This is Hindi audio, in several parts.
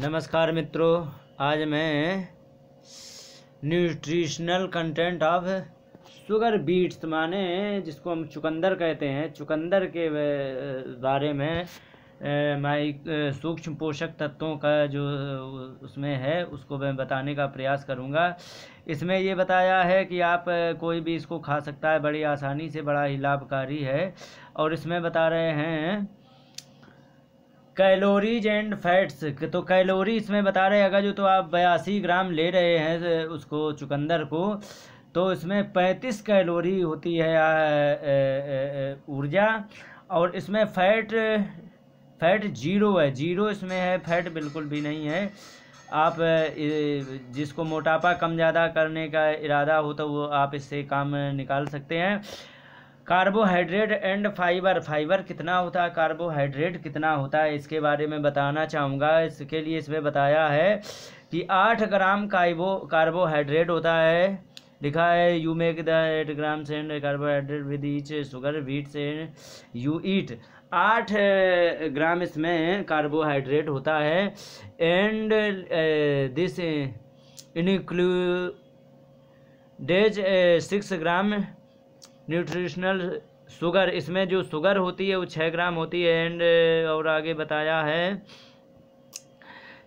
नमस्कार मित्रों आज मैं nutritional content of sugar beets माने जिसको हम चुकंदर कहते हैं चुकंदर के बारे में माई सूक्ष्म पोषक तत्वों का जो उसमें है उसको मैं बताने का प्रयास करूंगा इसमें ये बताया है कि आप कोई भी इसको खा सकता है बड़ी आसानी से बड़ा ही लाभकारी है और इसमें बता रहे हैं कैलोरीज एंड फैट्स तो कैलोरी इसमें बता रहे अगर जो तो आप बयासी ग्राम ले रहे हैं तो उसको चुकंदर को तो इसमें पैंतीस कैलोरी होती है ऊर्जा और इसमें फैट फैट जीरो है जीरो इसमें है फैट बिल्कुल भी नहीं है आप जिसको मोटापा कम ज़्यादा करने का इरादा हो तो वो आप इससे काम निकाल सकते हैं कार्बोहाइड्रेट एंड फाइबर फाइबर कितना होता है कार्बोहाइड्रेट कितना होता है इसके बारे में बताना चाहूँगा इसके लिए इसमें बताया है कि आठ ग्राम कार्बो कार्बोहाइड्रेट होता है लिखा है you make the eight gram and carbohydrate with each sugar wheat से यू ईट आठ ग्राम इसमें कार्बोहाइड्रेट होता है and this includes six gram nutritional sugar इसमें जो शुगर होती है वो छः ग्राम होती है एंड और आगे बताया है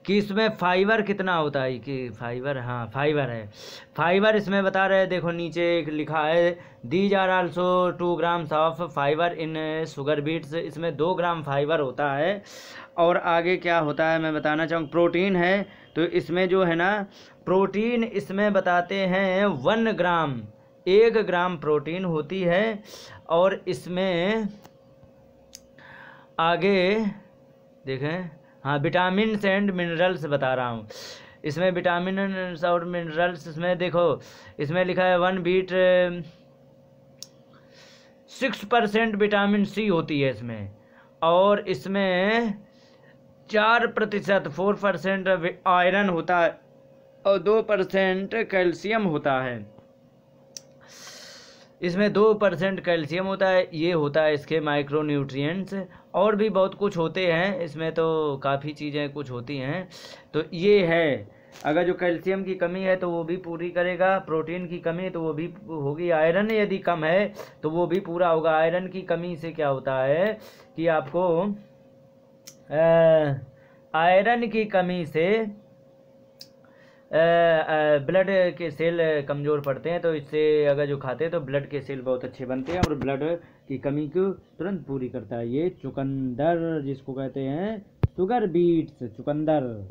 कि इसमें फाइबर कितना होता है कि फाइबर हाँ फाइबर है फाइबर इसमें बता रहे हैं देखो नीचे एक लिखा है these are also two grams of fibre in sugar beets इसमें दो ग्राम फाइबर होता है और आगे क्या होता है मैं बताना चाहूँ प्रोटीन है तो इसमें जो है ना प्रोटीन इसमें बताते हैं वन ग्राम एक ग्राम प्रोटीन होती है और इसमें आगे देखें हाँ विटामिन एंड मिनरल्स बता रहा हूँ इसमें विटामिन और मिनरल्स इसमें देखो इसमें लिखा है one beat six percent vitamin C होती है इसमें और इसमें चार प्रतिशत फोर परसेंट आयरन होता है और दो परसेंट कैल्शियम होता है इसमें दो परसेंट कैल्शियम होता है ये होता है इसके माइक्रो न्यूट्रियट्स और भी बहुत कुछ होते हैं इसमें तो काफ़ी चीज़ें कुछ होती हैं तो ये है अगर जो कैल्शियम की कमी है तो वो भी पूरी करेगा प्रोटीन की कमी तो वो भी होगी आयरन यदि कम है तो वो भी पूरा होगा आयरन की कमी से क्या होता है कि आपको आयरन की कमी से ब्लड के सेल कमज़ोर पड़ते हैं तो इससे अगर जो खाते हैं तो ब्लड के सेल बहुत अच्छे बनते हैं और ब्लड की कमी को तुरंत पूरी करता है ये चुकंदर जिसको कहते हैं शुगर बीट्स चुकंदर